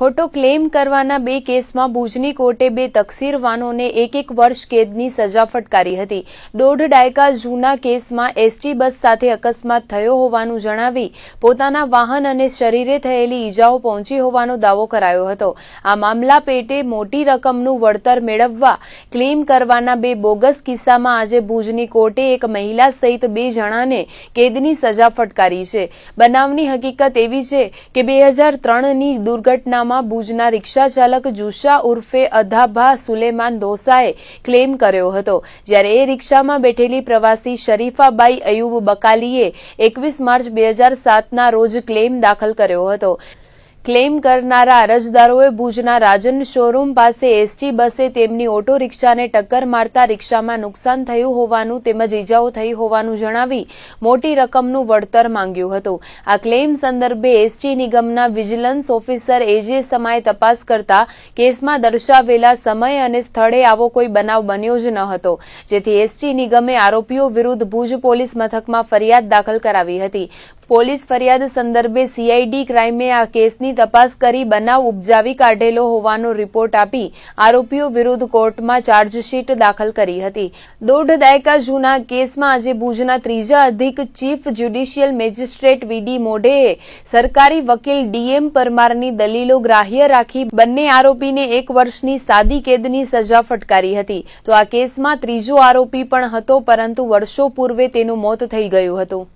ખોટો ક્લેમ કરવાના બે કેસમાં ભુજની કોર્ટે બે તકસીરવાનોને એક એક વર્ષ કેદની સજા ફટકારી હતી દોઢ ડાયકા જૂના કેસમાં એસટી બસ સાથે અકસ્માત થયો હોવાનું જણાવી પોતાના વાહન અને શરીરે થયેલી ઈજાઓ પહોંચી હોવાનો દાવો કરાયો હતો આ મામલા પેટે મોટી રકમનું વળતર મેળવવા ક્લેમ કરવાના બે બોગસ કિસ્સામાં આજે ભુજની કોર્ટે એક મહિલા સહિત બે જણાને કેદની સજા ફટકારી છે બનાવની હકીકત એવી છે કે બે હજાર ત્રણની દુર્ઘટના ગુનામાં ભુજના રિક્ષા ચાલક જુશા ઉર્ફે અધાભા સુલેમાન દોસાએ ક્લેમ કર્યો હતો જ્યારે એ રિક્ષામાં બેઠેલી પ્રવાસી શરીફાબાઈ અયુબ બકાલીએ એકવીસ માર્ચ બે હજાર સાતના રોજ ક્લેમ દાખલ કર્યો હતો ક્લેમ કરનારા અરજદારોએ ભુજના રાજન શોરૂમ પાસે એસટી બસે તેમની ઓટો રિક્ષાને ટક્કર મારતા રિક્ષામાં નુકસાન થયું હોવાનું તેમજ ઇજાઓ થઈ હોવાનું જણાવી મોટી રકમનું વળતર માંગ્યું હતું આ ક્લેમ સંદર્ભે એસટી નિગમના વિજિલન્સ ઓફિસર એજે સમાએ તપાસ કરતા કેસમાં દર્શાવેલા સમય અને સ્થળે આવો કોઈ બનાવ બન્યો જ ન હતો જેથી એસટી નિગમે આરોપીઓ વિરુદ્ધ ભુજ પોલીસ મથકમાં ફરિયાદ દાખલ કરાવી હતી પોલીસ ફરિયાદ સંદર્ભે સીઆઈડી ક્રાઇમે આ કેસની ગુનાની તપાસ કરી બનાવ ઉપજાવી કાઢેલો હોવાનો રિપોર્ટ આપી આરોપીઓ વિરુદ્ધ કોર્ટમાં ચાર્જશીટ દાખલ કરી હતી દોઢ દાયકા જૂના કેસમાં આજે ભુજના ત્રીજા અધિક ચીફ જ્યુડિશિયલ મેજિસ્ટ્રેટ વીડી મોઢેએ સરકારી વકીલ ડીએમ પરમારની દલીલો ગ્રાહ્ય રાખી બંને આરોપીને એક વર્ષની સાદી કેદની સજા ફટકારી હતી તો આ કેસમાં ત્રીજો આરોપી પણ હતો પરંતુ વર્ષો પૂર્વે તેનું મોત થઈ ગયું હતું